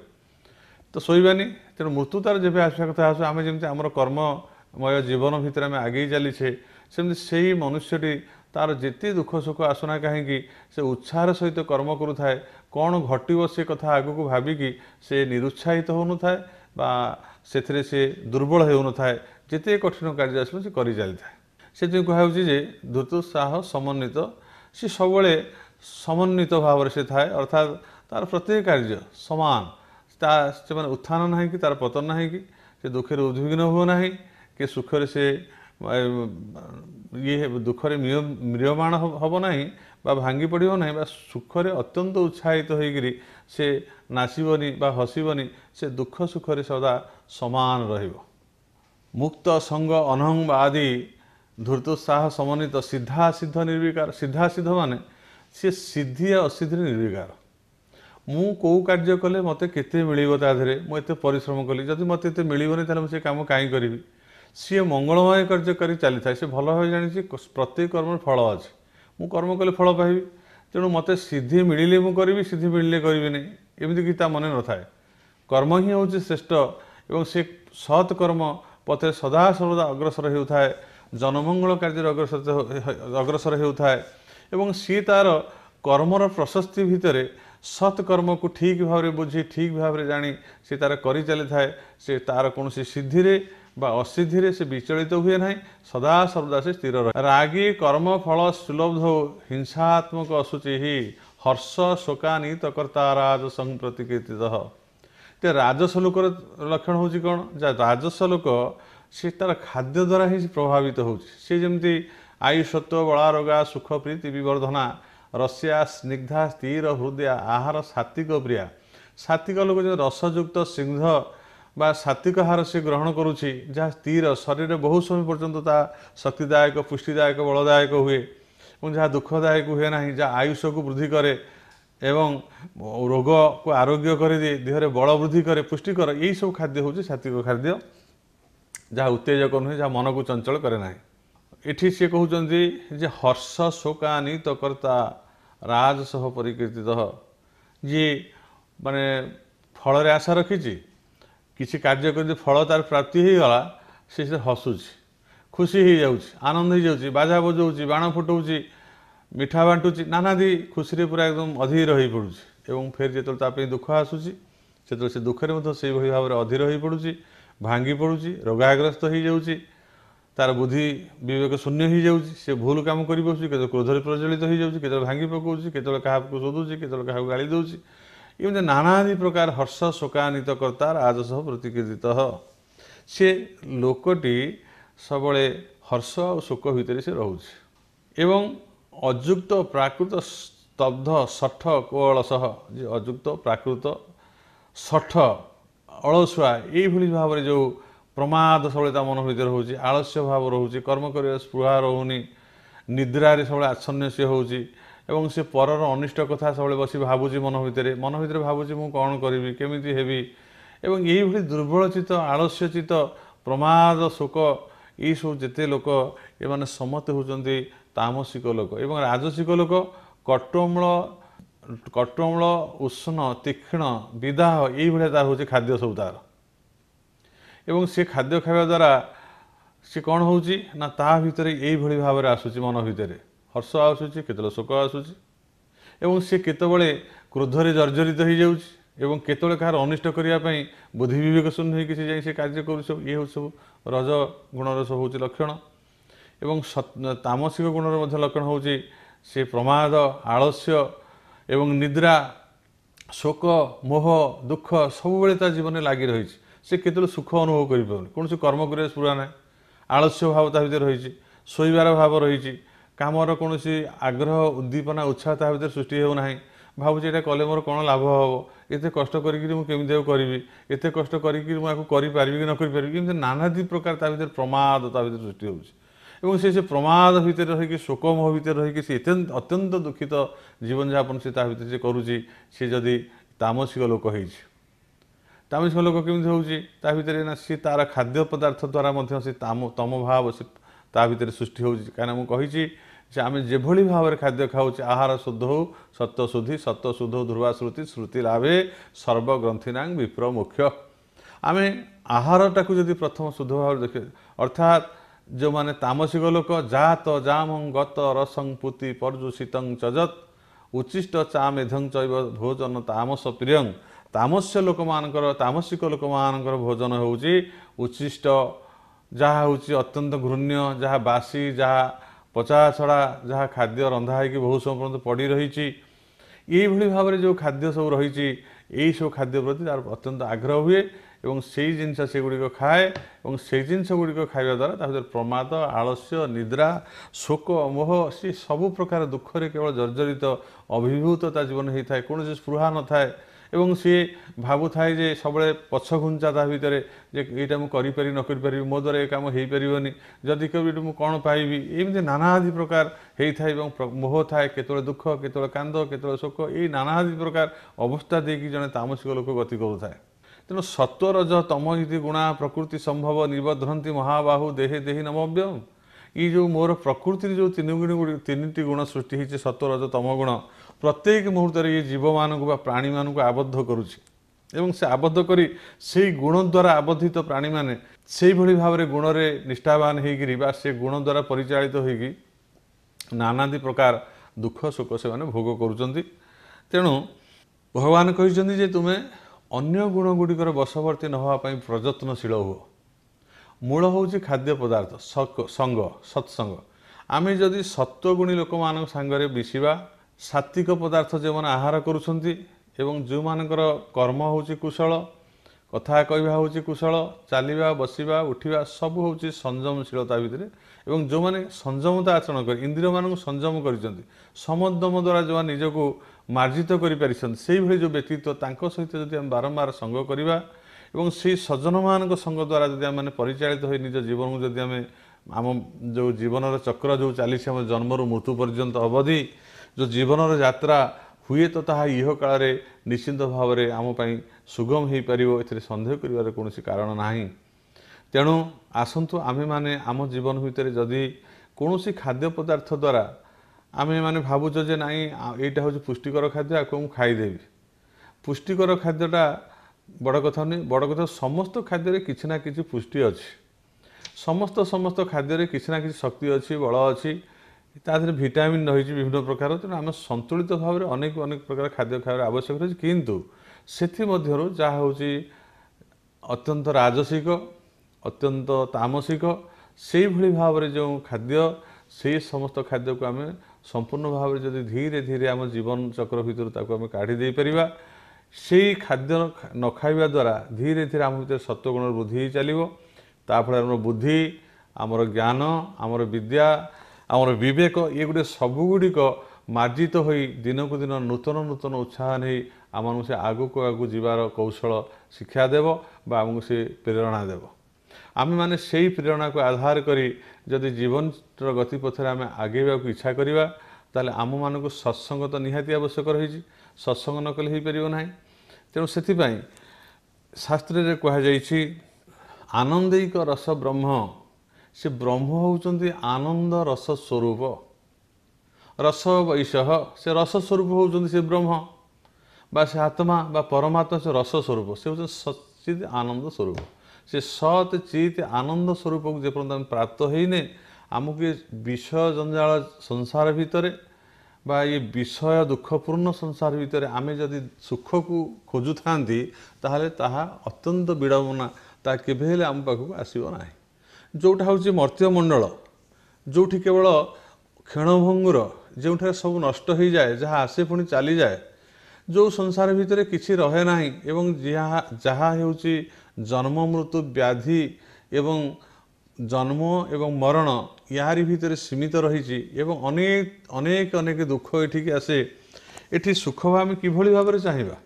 ତ ଶୋଇବାନି ତେଣୁ ମୃତ୍ୟୁ ତାର ଯେବେ ଆସିବା କଥା ଆସୁ ଆମେ ଯେମିତି ଆମର କର୍ମମୟ ଜୀବନ ଭିତରେ ଆମେ ଆଗେଇ ଚାଲିଛେ ସେମିତି ସେଇ ମନୁଷ୍ୟଟି ତାର ଯେତେ ଦୁଃଖ ସୁଖ ଆସୁନା କାହିଁକି ସେ ଉତ୍ସାହର ସହିତ କର୍ମ କରୁଥାଏ କ'ଣ ଘଟିବ ସେ କଥା ଆଗକୁ ଭାବିକି ସେ ନିରୁତ୍ସାହିତ ହେଉନଥାଏ ବା ସେଥିରେ ସେ ଦୁର୍ବଳ ହେଉନଥାଏ ଯେତେ କଠିନ କାର୍ଯ୍ୟ ଆସିବ ସେ କରି ଚାଲିଥାଏ ସେଥିପାଇଁ କୁହାହେଉଛି ଯେ ଧୃତୋତ୍ସାହ ସମନ୍ୱିତ ସେ ସବୁବେଳେ ସମନ୍ୱିତ ଭାବରେ ସେ ଥାଏ ଅର୍ଥାତ୍ ତାର ପ୍ରତ୍ୟେକ କାର୍ଯ୍ୟ ସମାନ ତା ସେମାନେ ଉତ୍ଥାନ ନାହିଁ କି ତାର ପତନ ନାହିଁ କି ସେ ଦୁଃଖରେ ଉଦ୍ବିଗ୍ନ ହୁଏ ନାହିଁ କି ସୁଖରେ ସେ ଇଏ ଦୁଃଖରେ ମ୍ରିୟମାଣ ହେବ ନାହିଁ ବା ଭାଙ୍ଗି ପଡ଼ିବ ନାହିଁ ବା ସୁଖରେ ଅତ୍ୟନ୍ତ ଉତ୍ସାହିତ ହୋଇକରି ସେ ନାଚିବନି ବା ହସିବନି ସେ ଦୁଃଖ ସୁଖରେ ସଦା ସମାନ ରହିବ ମୁକ୍ତ ସଙ୍ଗ ଅନହଙ୍ଗ ଆଦି ଧୃତୋତ୍ସାହ ସମନ୍ୱିତ ସିଧା ସିଦ୍ଧ ନିର୍ବିକାର ସିଧା ସିଦ୍ଧ ମାନେ ସିଏ ସିଦ୍ଧି ଆଉ ଅସିଦ୍ଧିରେ ନିର୍ବିକାର ମୁଁ କେଉଁ କାର୍ଯ୍ୟ କଲେ ମୋତେ କେତେ ମିଳିବ ତା ଦେହରେ ମୁଁ ଏତେ ପରିଶ୍ରମ କଲି ଯଦି ମୋତେ ଏତେ ମିଳିବନି ତାହେଲେ ମୁଁ ସେ କାମ କାହିଁ କରିବି ସିଏ ମଙ୍ଗଳମୟ କାର୍ଯ୍ୟ କରି ଚାଲିଥାଏ ସେ ଭଲ ଭାବେ ଜାଣିଛି ପ୍ରତ୍ୟେକ କର୍ମରେ ଫଳ ଅଛି ମୁଁ କର୍ମ କଲେ ଫଳ ପାଇବି ତେଣୁ ମୋତେ ସିଦ୍ଧି ମିଳିଲେ ମୁଁ କରିବି ସିଦ୍ଧି ମିଳିଲେ କରିବିନି ଏମିତି କି ତା ମନେ ନଥାଏ କର୍ମ ହିଁ ହେଉଛି ଶ୍ରେଷ୍ଠ ଏବଂ ସେ ସତ୍ କର୍ମ ପଥରେ ସଦାସର୍ବଦା ଅଗ୍ରସର ହେଉଥାଏ ଜନମଙ୍ଗଳ କାର୍ଯ୍ୟରେ ଅଗ୍ରସର ଅଗ୍ରସର ହେଉଥାଏ ଏବଂ ସିଏ ତା'ର କର୍ମର ପ୍ରଶସ୍ତି ଭିତରେ ସତ୍ କର୍ମକୁ ଠିକ୍ ଭାବରେ ବୁଝି ଠିକ୍ ଭାବରେ ଜାଣି ସେ ତା'ର କରି ଚାଲିଥାଏ ସେ ତା'ର କୌଣସି ସିଦ୍ଧିରେ ବା ଅସିଦ୍ଧିରେ ସେ ବିଚଳିତ ହୁଏ ନାହିଁ ସଦାସର୍ବଦା ସେ ସ୍ଥିର ରହେ ରାଗି ରାଗୀ କର୍ମଫଳ ସୁଲବ୍ଧ ହିଂସାତ୍ମକ ଅସୁଚି ହର୍ଷ ଶୋକାନିତ କର୍ତ୍ତା ରାଜ ସଂପ୍ରତିକୀର୍ତ୍ତିତ ଯେ ରାଜସ୍ୱ ଲୋକର ଲକ୍ଷଣ ହେଉଛି କ'ଣ ଯା ରାଜସ୍ୱ ଲୋକ ସେ ତା'ର ଖାଦ୍ୟ ଦ୍ୱାରା ହିଁ ସେ ପ୍ରଭାବିତ ହେଉଛି ସେ ଯେମିତି ଆୟୁଷତ୍ଵ ବଳାରୋଗା ସୁଖ ପ୍ରୀତି ବିବର୍ଦ୍ଧନା ରଷିଆ ସ୍ନିଗ୍ଧା ସ୍ଥିର ହୃଦୟ ଆହାର ସାତ୍ତ୍ୱିକ ପ୍ରିୟା ସାତ୍ତ୍ୱିକ ଲୋକ ଯେମିତି ରସଯୁକ୍ତ ସିଂହ ବା ସାତ୍ୱିକ ଆହାର ସେ ଗ୍ରହଣ କରୁଛି ଯାହା ସ୍ତ୍ରୀର ଶରୀରରେ ବହୁ ସମୟ ପର୍ଯ୍ୟନ୍ତ ତାହା ଶକ୍ତିଦାୟକ ପୁଷ୍ଟିଦାୟକ ବଳଦାୟକ ହୁଏ ଏବଂ ଯାହା ଦୁଃଖଦାୟକ ହୁଏ ନାହିଁ ଯାହା ଆୟୁଷକୁ ବୃଦ୍ଧି କରେ ଏବଂ ରୋଗକୁ ଆରୋଗ୍ୟ କରିଦିଏ ଦେହରେ ବଳ ବୃଦ୍ଧି କରେ ପୁଷ୍ଟିକର ଏହିସବୁ ଖାଦ୍ୟ ହେଉଛି ସାତ୍ୱିକ ଖାଦ୍ୟ ଯାହା ଉତ୍ତେଜକ ନୁହେଁ ଯାହା ମନକୁ ଚଞ୍ଚଳ କରେ ନାହିଁ ଏଠି ସିଏ କହୁଛନ୍ତି ଯେ ହର୍ଷ ଶୋକାନି ତକର୍ତ୍ତା ରାଜସହ ପରିକୀର୍ତ୍ତିତ ଯିଏ ମାନେ ଫଳରେ ଆଶା ରଖିଛି କିଛି କାର୍ଯ୍ୟ କରି ଫଳ ତାର ପ୍ରାପ୍ତି ହୋଇଗଲା ସେ ସେଥିରେ ହସୁଛି ଖୁସି ହୋଇଯାଉଛି ଆନନ୍ଦ ହୋଇଯାଉଛି ବାଜା ବଜାଉଛି ବାଣ ଫୁଟାଉଛି ମିଠା ବାଣ୍ଟୁଛି ନାନାଦି ଖୁସିରେ ପୁରା ଏକଦମ ଅଧୀର ହୋଇପଡ଼ୁଛି ଏବଂ ଫେର୍ ଯେତେବେଳେ ତା ପାଇଁ ଦୁଃଖ ଆସୁଛି ସେତେବେଳେ ସେ ଦୁଃଖରେ ମଧ୍ୟ ସେଇଭଳି ଭାବରେ ଅଧୀର ହୋଇପଡ଼ୁଛି ଭାଙ୍ଗି ପଡ଼ୁଛି ରୋଗାଗ୍ରସ୍ତ ହୋଇଯାଉଛି ତାର ବୁଦ୍ଧି ବିବେକ ଶୂନ୍ୟ ହୋଇଯାଉଛି ସେ ଭୁଲ କାମ କରିପାରୁଛି କେତେବେଳେ କ୍ରୋଧରେ ପ୍ରଜ୍ୱଳିତ ହୋଇଯାଉଛି କେତେବେଳେ ଭାଙ୍ଗି ପକାଉଛି କେତେବେଳେ କାହାକୁ ଶୋଧୁଛି କେତେବେଳେ କାହାକୁ ଗାଳି ଦେଉଛି ଏମିତି ନାନାଦି ପ୍ରକାର ହର୍ଷ ଶୋକାନିତ କର୍ତ୍ତା ରାଜସହ ପ୍ରତିକ୍ରିତ ସେ ଲୋକଟି ସବୁବେଳେ ହର୍ଷ ଆଉ ଶୋକ ଭିତରେ ସେ ରହୁଛି ଏବଂ ଅଯୁକ୍ତ ପ୍ରାକୃତ ସ୍ତବ୍ଧ ଷଠ କୋଳ ସହ ଯେ ଅଯୁକ୍ତ ପ୍ରାକୃତ ଷଠ ଅଳସୁଆ ଏଇଭଳି ଭାବରେ ଯେଉଁ ପ୍ରମାଦ ସବୁବେଳେ ତା ମନ ଭିତରେ ରହୁଛି ଆଳସ୍ୟ ଭାବ ରହୁଛି କର୍ମ କରିବା ସ୍ପୃହା ରହୁନି ନିଦ୍ରାରେ ସବୁବେଳେ ଆଚ୍ଛନ୍ୟ ସିଏ ହେଉଛି ଏବଂ ସେ ପରର ଅନିଷ୍ଟ କଥା ସବୁବେଳେ ବସି ଭାବୁଛି ମନ ଭିତରେ ମନ ଭିତରେ ଭାବୁଛି ମୁଁ କ'ଣ କରିବି କେମିତି ହେବି ଏବଂ ଏହିଭଳି ଦୁର୍ବଳ ଦୁର୍ବଳଚିତ ଆଳସ୍ୟଚିତ ପ୍ରମାଦ ଶୋକ ଏହିସବୁ ଯେତେ ଲୋକ ଏମାନେ ସମସ୍ତେ ହେଉଛନ୍ତି ତାମସିକ ଲୋକ ଏବଂ ରାଜସିକ ଲୋକ କଟମୂଳ କଟମୂଳ ଉଷ୍ଣ ତୀକ୍ଷ୍ଣ ବିଦାହ ଏଇଭଳିଆ ତା'ର ହେଉଛି ଖାଦ୍ୟ ସବୁ ତା'ର ଏବଂ ସେ ଖାଦ୍ୟ ଖାଇବା ଦ୍ୱାରା ସେ କ'ଣ ହେଉଛି ନା ତା ଭିତରେ ଏଇଭଳି ଭାବରେ ଆସୁଛି ମନ ଭିତରେ ହର୍ଷ ଆସୁଛି କେତେବେଳେ ଶୋକ ଆସୁଛି ଏବଂ ସେ କେତେବେଳେ କ୍ରୋଧରେ ଜର୍ଜରିତ ହୋଇଯାଉଛି ଏବଂ କେତେବେଳେ କାହାର ଅନିଷ୍ଟ କରିବା ପାଇଁ ବୁଦ୍ଧି ବିବେକ ଶୂନ୍ୟ ହୋଇକି ସେ ଯାଇ ସେ କାର୍ଯ୍ୟ କରୁଛି ଇଏ ହେଉଛି ସବୁ ରଜ ଗୁଣର ସବୁ ହେଉଛି ଲକ୍ଷଣ ଏବଂ ତାମସିକ ଗୁଣର ମଧ୍ୟ ଲକ୍ଷଣ ହେଉଛି ସେ ପ୍ରମାଦ ଆଳସ୍ୟ ଏବଂ ନିଦ୍ରା ଶୋକ ମୋହ ଦୁଃଖ ସବୁବେଳେ ତା ଜୀବନରେ ଲାଗି ରହିଛି ସେ କେତେବେଳେ ସୁଖ ଅନୁଭବ କରିପାରୁନି କୌଣସି କର୍ମ କରିବା ସ୍ପୃହା ନାହିଁ ଆଳସ୍ୟ ଭାବ ତା ଭିତରେ ରହିଛି ଶୋଇବାର ଭାବ ରହିଛି କାମର କୌଣସି ଆଗ୍ରହ ଉଦ୍ଦୀପନା ଉତ୍ସାହ ତା ଭିତରେ ସୃଷ୍ଟି ହେଉନାହିଁ ଭାବୁଛି ଏଇଟା କଲେ ମୋର କ'ଣ ଲାଭ ହେବ ଏତେ କଷ୍ଟ କରିକିରି ମୁଁ କେମିତି ଆଉ କରିବି ଏତେ କଷ୍ଟ କରିକିରି ମୁଁ ଆକୁ କରିପାରିବି କି ନ କରିପାରିବି କିନ୍ତୁ ନାନାଦି ପ୍ରକାର ତା ଭିତରେ ପ୍ରମାଦ ତା ଭିତରେ ସୃଷ୍ଟି ହେଉଛି এবং সে সে প্রমাদ ভিতরে রহিকি শোকমোহ ভিতরে রহিকি সে অত্যন্ত দুঃখিত জীবনযাপন সে তা ভিতরে সে করুছি সে যদি তামসিক লোক হয়েছে তামসিক লোক কেমনি হচ্ছে তা ভিতরে না সে তার খাদ্য পদার্থ দ্বারা মধ্যে সে তাম তমভাব সে তা ভিতরে সৃষ্টি হচ্ছে কেন মু কহিছি ସେ ଆମେ ଯେଭଳି ଭାବରେ ଖାଦ୍ୟ ଖାଉଛେ ଆହାର ଶୁଦ୍ଧ ହଉ ସତ୍ୟ ଶୁଦ୍ଧି ସତ୍ୟ ଶୁଦ୍ଧ ଧ୍ରୁବା ଶ୍ରୁତି ଶ୍ରୁତି ଲାଭେ ସର୍ବଗ୍ରନ୍ଥିନାଙ୍ଗ ବିପ୍ର ମୁଖ୍ୟ ଆମେ ଆହାରଟାକୁ ଯଦି ପ୍ରଥମ ଶୁଦ୍ଧ ଭାବରେ ଦେଖିବା ଅର୍ଥାତ୍ ଯେଉଁମାନେ ତାମସିକ ଲୋକ ଜାତ ଜାମ ଗତ ରସଂ ପୁତି ପର୍ଯୁଷିତଂ ଚଜତ ଉଚ୍ଚିଷ୍ଟ ଚା ମେଧଂ ଚୈବ ଭୋଜନ ତାମସ ପ୍ରିୟଂ ତାମସ୍ୟ ଲୋକମାନଙ୍କର ତାମସିକ ଲୋକମାନଙ୍କର ଭୋଜନ ହେଉଛି ଉଚ୍ଚିଷ୍ଟ ଯାହା ହେଉଛି ଅତ୍ୟନ୍ତ ଘୃଣ୍ୟ ଯାହା ବାସି ଯାହା ପଚାଶଢ଼ା ଯାହା ଖାଦ୍ୟ ରନ୍ଧା ହୋଇକି ବହୁ ସମୟ ପର୍ଯ୍ୟନ୍ତ ପଡ଼ି ରହିଛି ଏଇଭଳି ଭାବରେ ଯେଉଁ ଖାଦ୍ୟ ସବୁ ରହିଛି ଏହିସବୁ ଖାଦ୍ୟ ପ୍ରତି ତା'ର ଅତ୍ୟନ୍ତ ଆଗ୍ରହ ହୁଏ ଏବଂ ସେହି ଜିନିଷ ସେଗୁଡ଼ିକ ଖାଏ ଏବଂ ସେହି ଜିନିଷ ଗୁଡ଼ିକ ଖାଇବା ଦ୍ୱାରା ତା' ଭିତରେ ପ୍ରମାଦ ଆଳସ୍ୟ ନିଦ୍ରା ଶୋକ ମୋହ ସେ ସବୁ ପ୍ରକାର ଦୁଃଖରେ କେବଳ ଜର୍ଜରିତ ଅଭିଭୂତ ତା' ଜୀବନ ହୋଇଥାଏ କୌଣସି ସ୍ପୃହା ନଥାଏ এবং ସିଏ ଭାବୁଥାଏ ଯେ ସବୁବେଳେ ପଛଘୁଞ୍ଚା ତା ଭିତରେ ଯେ ଏଇଟା ମୁଁ କରିପାରିବି ନ କରିପାରିବି ମୋ ଦ୍ୱାରା ଏ କାମ ହେଇପାରିବନି ଯଦି କେବେ ଏଠି ମୁଁ କ'ଣ ପାଇବି ଏମିତି ନାନାଦି ପ୍ରକାର ହେଇଥାଏ ଏବଂ ମୋହ ଥାଏ କେତେବେଳେ ଦୁଃଖ କେତେବେଳେ କାନ୍ଦ କେତେବେଳେ ଶୋକ ଏଇ ନାନାଦି ପ୍ରକାର ଅବସ୍ଥା ଦେଇକି ଜଣେ ତାମସିକ ଲୋକ ଗତି କରୁଥାଏ ତେଣୁ ସତ୍ୱରଜ ତମ ଇତି ଗୁଣା ପ୍ରକୃତି ସମ୍ଭବ ନିବଧ୍ରନ୍ତି ମହାବାହୁ ଦେହେ ଦେହି ନମବ୍ୟମ ଇ ଯେଉଁ ମୋର ପ୍ରକୃତିରେ ଯେଉଁ ତିନି ଗୁଣ ତିନିଗୁଣ ତିନିଟି ଗୁଣ ସୃଷ୍ଟି ହେଇଛି ସତରଜ ଗୁଣ ପ୍ରତ୍ୟେକ ମୁହୂର୍ତ୍ତରେ ଇଏ ଜୀବମାନଙ୍କୁ ବା ପ୍ରାଣୀମାନଙ୍କୁ ଆବଦ୍ଧ କରୁଛି ଏବଂ ସେ ଆବଦ୍ଧ କରି ସେଇ ଗୁଣ ଦ୍ୱାରା ଆବଦ୍ଧିତ ପ୍ରାଣୀମାନେ ସେଇଭଳି ଭାବରେ ଗୁଣରେ ନିଷ୍ଠାବାନ ହେଇକିରି ବା ସେ ଗୁଣ ଦ୍ୱାରା ପରିଚାଳିତ ହୋଇକି ନାନାଦି ପ୍ରକାର ଦୁଃଖ ସୁଖ ସେମାନେ ଭୋଗ କରୁଛନ୍ତି ତେଣୁ ଭଗବାନ କହିଛନ୍ତି ଯେ ତୁମେ ଅନ୍ୟ ଗୁଣ ଗୁଡ଼ିକର ବଶବର୍ତ୍ତୀ ନ ହେବା ପାଇଁ ପ୍ରଯତ୍ନଶୀଳ ହୁଅ ମୂଳ ହେଉଛି ଖାଦ୍ୟ ପଦାର୍ଥ ସଙ୍ଗ ସତ୍ସଙ୍ଗ ଆମେ ଯଦି ସତ୍ୱଗୁଣୀ ଲୋକମାନଙ୍କ ସାଙ୍ଗରେ ମିଶିବା ସାତ୍ତ୍ୱିକ ପଦାର୍ଥ ଯେଉଁମାନେ ଆହାର କରୁଛନ୍ତି ଏବଂ ଯେଉଁମାନଙ୍କର କର୍ମ ହେଉଛି କୁଶଳ କଥା କହିବା ହେଉଛି କୁଶଳ ଚାଲିବା ବସିବା ଉଠିବା ସବୁ ହେଉଛି ସଂଯମଶୀଳତା ଭିତରେ ଏବଂ ଯେଉଁମାନେ ସଂଯମତା ଆଚରଣ କରି ଇନ୍ଦ୍ରିୟମାନଙ୍କୁ ସଂଯମ କରିଛନ୍ତି ସମଦମ ଦ୍ୱାରା ଯେଉଁମାନେ ନିଜକୁ ମାର୍ଜିତ କରିପାରିଛନ୍ତି ସେହିଭଳି ଯେଉଁ ବ୍ୟକ୍ତିତ୍ୱ ତାଙ୍କ ସହିତ ଯଦି ଆମେ ବାରମ୍ବାର ସଙ୍ଗ କରିବା ଏବଂ ସେହି ସଜ୍ଜନମାନଙ୍କ ସଙ୍ଗ ଦ୍ୱାରା ଯଦି ଆମେ ପରିଚାଳିତ ହୋଇ ନିଜ ଜୀବନକୁ ଯଦି ଆମେ ଆମ ଯେଉଁ ଜୀବନର ଚକ୍ର ଯେଉଁ ଚାଲିଛି ଆମ ଜନ୍ମରୁ ମୃତ୍ୟୁ ପର୍ଯ୍ୟନ୍ତ ଅବଧି ଯେଉଁ ଜୀବନର ଯାତ୍ରା ହୁଏତ ତାହା ଇହ କାଳରେ ନିଶ୍ଚିନ୍ତ ଭାବରେ ଆମ ପାଇଁ ସୁଗମ ହୋଇପାରିବ ଏଥିରେ ସନ୍ଦେହ କରିବାର କୌଣସି କାରଣ ନାହିଁ ତେଣୁ ଆସନ୍ତୁ ଆମେମାନେ ଆମ ଜୀବନ ଭିତରେ ଯଦି କୌଣସି ଖାଦ୍ୟ ପଦାର୍ଥ ଦ୍ୱାରା ଆମେମାନେ ଭାବୁଛ ଯେ ନାହିଁ ଏଇଟା ହେଉଛି ପୁଷ୍ଟିକର ଖାଦ୍ୟ ଆକୁ ମୁଁ ଖାଇଦେବି ପୁଷ୍ଟିକର ଖାଦ୍ୟଟା ବଡ଼ କଥା ନୁହେଁ ବଡ଼ କଥା ସମସ୍ତ ଖାଦ୍ୟରେ କିଛି ନା କିଛି ପୁଷ୍ଟି ଅଛି ସମସ୍ତ ସମସ୍ତ ଖାଦ୍ୟରେ କିଛି ନା କିଛି ଶକ୍ତି ଅଛି ବଳ ଅଛି ତା ଦେହରେ ଭିଟାମିନ୍ ରହିଛି ବିଭିନ୍ନ ପ୍ରକାର ତେଣୁ ଆମେ ସନ୍ତୁଳିତ ଭାବରେ ଅନେକ ଅନେକ ପ୍ରକାର ଖାଦ୍ୟ ଖାଇବାର ଆବଶ୍ୟକ ରହିଛି କିନ୍ତୁ ସେଥିମଧ୍ୟରୁ ଯାହା ହେଉଛି ଅତ୍ୟନ୍ତ ରାଜସିକ ଅତ୍ୟନ୍ତ ତାମସିକ ସେଇଭଳି ଭାବରେ ଯେଉଁ ଖାଦ୍ୟ ସେଇ ସମସ୍ତ ଖାଦ୍ୟକୁ ଆମେ ସମ୍ପୂର୍ଣ୍ଣ ଭାବରେ ଯଦି ଧୀରେ ଧୀରେ ଆମ ଜୀବନଚକ୍ର ଭିତରୁ ତାକୁ ଆମେ କାଢ଼ି ଦେଇପାରିବା ସେଇ ଖାଦ୍ୟ ନ ଖାଇବା ଦ୍ୱାରା ଧୀରେ ଧୀରେ ଆମ ଭିତରେ ସତ୍ୱଗୁଣର ବୃଦ୍ଧି ହେଇ ଚାଲିବ ତା ଫଳରେ ଆମର ବୁଦ୍ଧି ଆମର ଜ୍ଞାନ ଆମର ବିଦ୍ୟା ଆମର ବିବେକ ଇଏ ଏଗୁଡ଼ିକ ସବୁଗୁଡ଼ିକ ମାର୍ଜିତ ହୋଇ ଦିନକୁ ଦିନ ନୂତନ ନୂତନ ଉତ୍ସାହ ନେଇ ଆମମାନଙ୍କୁ ସେ ଆଗକୁ ଆଗକୁ ଯିବାର କୌଶଳ ଶିକ୍ଷା ଦେବ ବା ଆମକୁ ସେ ପ୍ରେରଣା ଦେବ ଆମେମାନେ ସେଇ ପ୍ରେରଣାକୁ ଆଧାର କରି ଯଦି ଜୀବନର ଗତିପଥରେ ଆମେ ଆଗେଇବାକୁ ଇଚ୍ଛା କରିବା ତାହେଲେ ଆମମାନଙ୍କୁ ସତ୍ସଙ୍ଗ ତ ନିହାତି ଆବଶ୍ୟକ ରହିଛି ସତ୍ସଙ୍ଗ ନ କଲେ ହେଇପାରିବ ନାହିଁ ତେଣୁ ସେଥିପାଇଁ ଶାସ୍ତ୍ରରେ କୁହାଯାଇଛି ଆନନ୍ଦିକ ରସ ବ୍ରହ୍ମ ସେ ବ୍ରହ୍ମ ହେଉଛନ୍ତି ଆନନ୍ଦ ରସ ସ୍ୱରୂପ ରସ ବୈଷହ ସେ ରସ ସ୍ୱରୂପ ହେଉଛନ୍ତି ସେ ବ୍ରହ୍ମ ବା ସେ ଆତ୍ମା ବା ପରମାତ୍ମା ସେ ରସ ସ୍ୱରୂପ ସେ ହେଉଛନ୍ତି ସଚିତ ଆନନ୍ଦ ସ୍ୱରୂପ ସେ ସତ୍ ଚିତ୍ ଆନନ୍ଦ ସ୍ୱରୂପକୁ ଯେପର୍ଯ୍ୟନ୍ତ ଆମେ ପ୍ରାପ୍ତ ହେଇନେ ଆମକୁ ଏ ବିଷୟ ଜଞ୍ଜାଳ ସଂସାର ଭିତରେ ବା ଏ ବିଷୟ ଦୁଃଖପୂର୍ଣ୍ଣ ସଂସାର ଭିତରେ ଆମେ ଯଦି ସୁଖକୁ ଖୋଜୁଥାନ୍ତି ତାହେଲେ ତାହା ଅତ୍ୟନ୍ତ ବିଡ଼ମ୍ବନା ତାହା କେବେ ହେଲେ ଆମ ପାଖକୁ ଆସିବ ନାହିଁ ଯେଉଁଟା ହେଉଛି ମର୍ତ୍ତ୍ୟମଣ୍ଡଳ ଯେଉଁଠି କେବଳ କ୍ଷଣଭଙ୍ଗୁର ଯେଉଁଠାରେ ସବୁ ନଷ୍ଟ ହୋଇଯାଏ ଯାହା ଆସେ ପୁଣି ଚାଲିଯାଏ ଯେଉଁ ସଂସାର ଭିତରେ କିଛି ରହେ ନାହିଁ ଏବଂ ଯାହା ଯାହା ହେଉଛି ଜନ୍ମ ମୃତ୍ୟୁ ବ୍ୟାଧି ଏବଂ ଜନ୍ମ ଏବଂ ମରଣ ଏହାରି ଭିତରେ ସୀମିତ ରହିଛି ଏବଂ ଅନେକ ଅନେକ ଅନେକ ଦୁଃଖ ଏଠିକି ଆସେ ଏଠି ସୁଖ ଆମେ କିଭଳି ଭାବରେ ଚାହିଁବା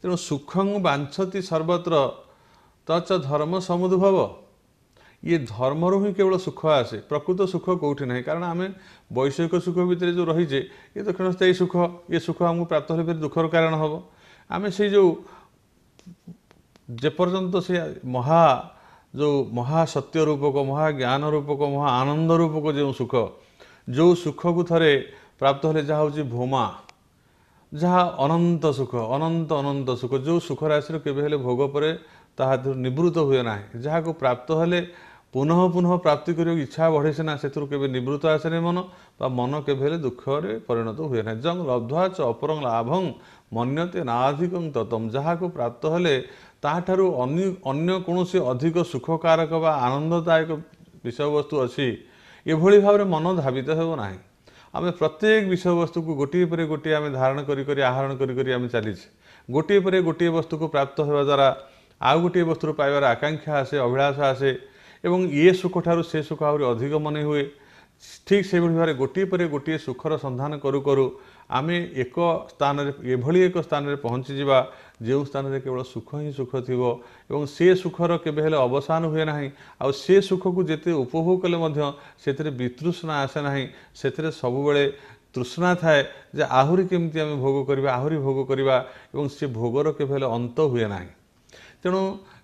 ତେଣୁ ସୁଖଙ୍କୁ ବାଞ୍ଛତି ସର୍ବତ୍ର ତଚ ଧର୍ମ ସମୁଦ୍ଭବ ଇଏ ଧର୍ମରୁ ହିଁ କେବଳ ସୁଖ ଆସେ ପ୍ରକୃତ ସୁଖ କେଉଁଠି ନାହିଁ କାରଣ ଆମେ ବୈଷୟିକ ସୁଖ ଭିତରେ ଯେଉଁ ରହିଛେ ଇଏ ତ କ୍ଷଣସ୍ଥାୟୀ ସୁଖ ଇଏ ସୁଖ ଆମକୁ ପ୍ରାପ୍ତ ହେଲେ ଦୁଃଖର କାରଣ ହେବ ଆମେ ସେଇ ଯେଉଁ ଯେପର୍ଯ୍ୟନ୍ତ ସେ ମହା ଯେଉଁ ମହାସତ୍ୟ ରୂପକ ମହାଜ୍ଞାନ ରୂପକ ମହା ଆନନ୍ଦ ରୂପକ ଯେଉଁ ସୁଖ ଯେଉଁ ସୁଖକୁ ଥରେ ପ୍ରାପ୍ତ ହେଲେ ଯାହା ହେଉଛି ଭୋମା ଯାହା ଅନନ୍ତ ସୁଖ ଅନନ୍ତ ଅନନ୍ତ ସୁଖ ଯେଉଁ ସୁଖ ରାଶିରୁ କେବେ ହେଲେ ଭୋଗ ପରେ ତାହା ଦେହରୁ ନିବୃତ ହୁଏ ନାହିଁ ଯାହାକୁ ପ୍ରାପ୍ତ ହେଲେ ପୁନଃ ପୁନଃ ପ୍ରାପ୍ତି କରିବାକୁ ଇଚ୍ଛା ବଢ଼େ ସିନା ସେଥିରୁ କେବେ ନିବୃତ ଆସେନି ମନ ବା ମନ କେବେ ହେଲେ ଦୁଃଖରେ ପରିଣତ ହୁଏ ନାହିଁ ଜଙ୍ଗ ଲବ୍ଧ୍ୱା ଚ ଅପରଂ ଲାଭଂ ମନ୍ୟତେ ଅଧିକ ତତମ ଯାହାକୁ ପ୍ରାପ୍ତ ହେଲେ ତାହାଠାରୁ ଅନ୍ୟ କୌଣସି ଅଧିକ ସୁଖକାରକ ବା ଆନନ୍ଦଦାୟକ ବିଷୟବସ୍ତୁ ଅଛି ଏଭଳି ଭାବରେ ମନ ଧାବିତ ହେବ ନାହିଁ ଆମେ ପ୍ରତ୍ୟେକ ବିଷୟବସ୍ତୁକୁ ଗୋଟିଏ ପରେ ଗୋଟିଏ ଆମେ ଧାରଣ କରି କରି ଆହରଣ କରି କରି ଆମେ ଚାଲିଛେ ଗୋଟିଏ ପରେ ଗୋଟିଏ ବସ୍ତୁକୁ ପ୍ରାପ୍ତ ହେବା ଦ୍ୱାରା ଆଉ ଗୋଟିଏ ବସ୍ତୁରୁ ପାଇବାର ଆକାଂକ୍ଷା ଆସେ ଅଭିଳାଷ ଆସେ ଏବଂ ଇଏ ସୁଖଠାରୁ ସେ ସୁଖ ଆହୁରି ଅଧିକ ମନେ ହୁଏ ଠିକ୍ ସେଭଳି ଭାବରେ ଗୋଟିଏ ପରେ ଗୋଟିଏ ସୁଖର ସନ୍ଧାନ କରୁ କରୁ ଆମେ ଏକ ସ୍ଥାନରେ ଏଭଳି ଏକ ସ୍ଥାନରେ ପହଞ୍ଚିଯିବା ଯେଉଁ ସ୍ଥାନରେ କେବଳ ସୁଖ ହିଁ ସୁଖ ଥିବ ଏବଂ ସେ ସୁଖର କେବେ ହେଲେ ଅବସାନ ହୁଏ ନାହିଁ ଆଉ ସେ ସୁଖକୁ ଯେତେ ଉପଭୋଗ କଲେ ମଧ୍ୟ ସେଥିରେ ବିତୃଷ୍ଣା ଆସେ ନାହିଁ ସେଥିରେ ସବୁବେଳେ ତୃଷ୍ଣା ଥାଏ ଯେ ଆହୁରି କେମିତି ଆମେ ଭୋଗ କରିବା ଆହୁରି ଭୋଗ କରିବା ଏବଂ ସେ ଭୋଗର କେବେ ହେଲେ ଅନ୍ତ ହୁଏ ନାହିଁ ତେଣୁ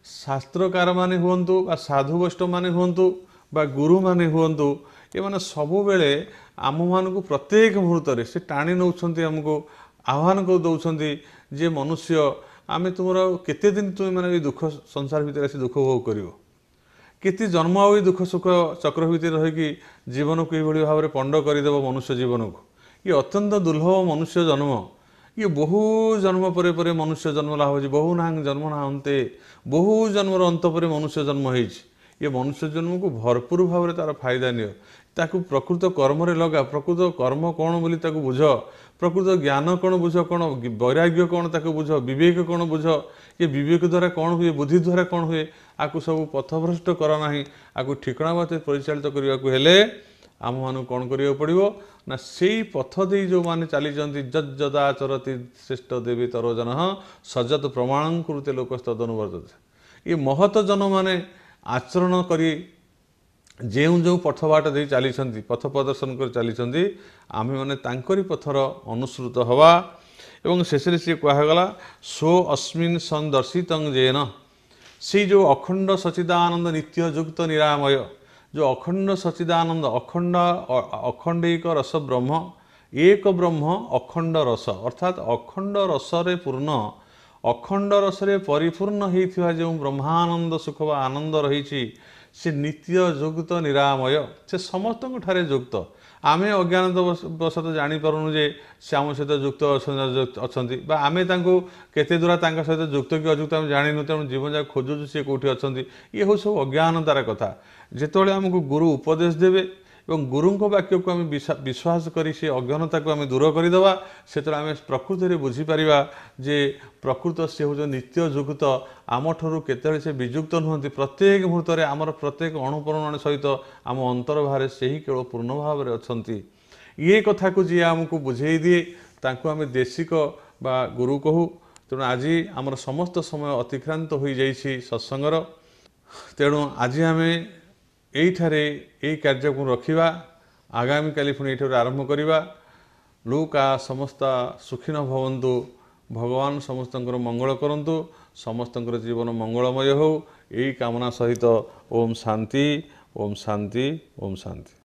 ଶାସ୍ତ୍ରକାର ମାନେ ହୁଅନ୍ତୁ ବା ସାଧୁ ସାଧୁବୈଷ୍ଣବ ମାନେ ହୁଅନ୍ତୁ ବା ଗୁରୁମାନେ ହୁଅନ୍ତୁ ଏମାନେ ସବୁବେଳେ ଆମମାନଙ୍କୁ ପ୍ରତ୍ୟେକ ମୁହୂର୍ତ୍ତରେ ସେ ଟାଣି ନେଉଛନ୍ତି ଆମକୁ ଆହ୍ୱାନ କରି ଦେଉଛନ୍ତି ଯେ ମନୁଷ୍ୟ ଆମେ ତୁମର କେତେ ଦିନ ତୁମେ ମାନେ ଏଇ ଦୁଃଖ ସଂସାର ଭିତରେ ଆସି ଦୁଃଖ ଭୋଗ କରିବ କେତେ ଜନ୍ମ ଆଉ ଏଇ ଦୁଃଖ ସୁଖ ଚକ୍ର ଭିତରେ ରହିକି ଜୀବନକୁ ଏଇଭଳି ଭାବରେ ପଣ୍ଡ କରିଦେବ ମନୁଷ୍ୟ ଜୀବନକୁ ଇଏ ଅତ୍ୟନ୍ତ ଦୁର୍ଲଭ ମନୁଷ୍ୟ ଜନ୍ମ ଇଏ ବହୁ ଜନ୍ମ ପରେ ପରେ ମନୁଷ୍ୟ ଜନ୍ମ ଲାଭ ହେଉଛି ବହୁ ନାହାଁ ଜନ୍ମ ନାହାନ୍ତେ ବହୁ ଜନ୍ମର ଅନ୍ତ ପରେ ମନୁଷ୍ୟ ଜନ୍ମ ହେଇଛି ଇଏ ମନୁଷ୍ୟ ଜନ୍ମକୁ ଭରପୁର ଭାବରେ ତା'ର ଫାଇଦା ନିଅ ତାକୁ ପ୍ରକୃତ କର୍ମରେ ଲଗା ପ୍ରକୃତ କର୍ମ କ'ଣ ବୋଲି ତାକୁ ବୁଝ ପ୍ରକୃତ ଜ୍ଞାନ କ'ଣ ବୁଝ କ'ଣ ବୈରାଗ୍ୟ କ'ଣ ତାକୁ ବୁଝ ବିବେକ କ'ଣ ବୁଝ ଇଏ ବିବେକ ଦ୍ୱାରା କ'ଣ ହୁଏ ବୁଦ୍ଧି ଦ୍ୱାରା କ'ଣ ହୁଏ ଆକୁ ସବୁ ପଥଭ୍ରଷ୍ଟ କର ନାହିଁ ଆକୁ ଠିକଣା ମତେ ପରିଚାଳିତ କରିବାକୁ ହେଲେ ଆମମାନଙ୍କୁ କ'ଣ କରିବାକୁ ପଡ଼ିବ ନା ସେଇ ପଥ ଦେଇ ଯେଉଁମାନେ ଚାଲିଛନ୍ତି ଯତ୍ ଯଦାଚରତି ଶ୍ରେଷ୍ଠ ଦେବୀ ହଁ ସଜତ ପ୍ରମାଣଙ୍କୃତି ଲୋକ ତଦନୁବର୍ତ ଏ ମହତ ଜନମାନେ ଆଚରଣ କରି ଯେଉଁ ଯେଉଁ ପଥ ବାଟ ଦେଇ ଚାଲିଛନ୍ତି ପଥ ପ୍ରଦର୍ଶନ କରି ଚାଲିଛନ୍ତି ଆମେମାନେ ତାଙ୍କରି ପଥର ଅନୁସୃତ ହେବା ଏବଂ ଶେଷରେ ସିଏ କୁହାଗଲା ସୋ ଅସ୍ମିନ୍ ସନ୍ଦର୍ଶିତ ଜେନ ସେଇ ଯେଉଁ ଅଖଣ୍ଡ ସଚିଦାନନ୍ଦ ନିତ୍ୟଯୁକ୍ତ ନିରାମୟ ଯେଉଁ ଅଖଣ୍ଡ ସଚ୍ଚିଦାନନ୍ଦ ଅଖଣ୍ଡ ଅଖଣ୍ଡିକ ରସ ବ୍ରହ୍ମ ଏକ ବ୍ରହ୍ମ ଅଖଣ୍ଡ ରସ ଅର୍ଥାତ୍ ଅଖଣ୍ଡ ରସରେ ପୂର୍ଣ୍ଣ ଅଖଣ୍ଡ ରସରେ ପରିପୂର୍ଣ୍ଣ ହେଇଥିବା ଯେଉଁ ବ୍ରହ୍ମାନନ୍ଦ ସୁଖ ବା ଆନନ୍ଦ ରହିଛି ସେ ନିତ୍ୟ ଯୁକ୍ତ ନିରାମୟ ସେ ସମସ୍ତଙ୍କ ଠାରେ ଯୁକ୍ତ ଆମେ ଅଜ୍ଞାନତା ବଶତଃ ଜାଣିପାରୁନୁ ଯେ ସେ ଆମ ସହିତ ଯୁକ୍ତ ଅଛନ୍ତି ବା ଆମେ ତାଙ୍କୁ କେତେ ଦୂର ତାଙ୍କ ସହିତ ଯୁକ୍ତ କି ଅଯୁକ୍ତ ଆମେ ଜାଣିନୁ ତେଣୁ ଜୀବନଯାକ ଖୋଜୁଛୁ ସିଏ କେଉଁଠି ଅଛନ୍ତି ଇଏ ହେଉଛି ସବୁ ଅଜ୍ଞାନତାର କଥା ଯେତେବେଳେ ଆମକୁ ଗୁରୁ ଉପଦେଶ ଦେବେ ଏବଂ ଗୁରୁଙ୍କ ବାକ୍ୟକୁ ଆମେ ବିଶ୍ୱାସ କରି ସେ ଅଜ୍ଞାନତାକୁ ଆମେ ଦୂର କରିଦେବା ସେତେବେଳେ ଆମେ ପ୍ରକୃତରେ ବୁଝିପାରିବା ଯେ ପ୍ରକୃତ ସେ ହେଉଛନ୍ତି ନିତ୍ୟ ଯୁକ୍ତ ଆମଠାରୁ କେତେବେଳେ ସେ ବିଯୁକ୍ତ ନୁହନ୍ତି ପ୍ରତ୍ୟେକ ମୁହୂର୍ତ୍ତରେ ଆମର ପ୍ରତ୍ୟେକ ଅଣପ୍ରଣ ସହିତ ଆମ ଅନ୍ତର ବାହାରେ ସେହି କେବଳ ପୂର୍ଣ୍ଣ ଭାବରେ ଅଛନ୍ତି ଇଏ କଥାକୁ ଯିଏ ଆମକୁ ବୁଝେଇ ଦିଏ ତାଙ୍କୁ ଆମେ ଦେଶିକ ବା ଗୁରୁ କହୁ ତେଣୁ ଆଜି ଆମର ସମସ୍ତ ସମୟ ଅତିକ୍ରାନ୍ତ ହୋଇଯାଇଛି ସତ୍ସଙ୍ଗର ତେଣୁ ଆଜି ଆମେ ଏଇଠାରେ ଏଇ କାର୍ଯ୍ୟକୁ ରଖିବା ଆଗାମୀକାଲି ପୁଣି ଏଇଠାରୁ ଆରମ୍ଭ କରିବା ଲୁକା ସମସ୍ତ ସୁଖୀନ ଭବନ୍ତୁ ଭଗବାନ ସମସ୍ତଙ୍କର ମଙ୍ଗଳ କରନ୍ତୁ ସମସ୍ତଙ୍କର ଜୀବନ ମଙ୍ଗଳମୟ ହେଉ ଏଇ କାମନା ସହିତ ଓମ୍ ଶାନ୍ତି ଓମ୍ ଶାନ୍ତି ଓମ୍ ଶାନ୍ତି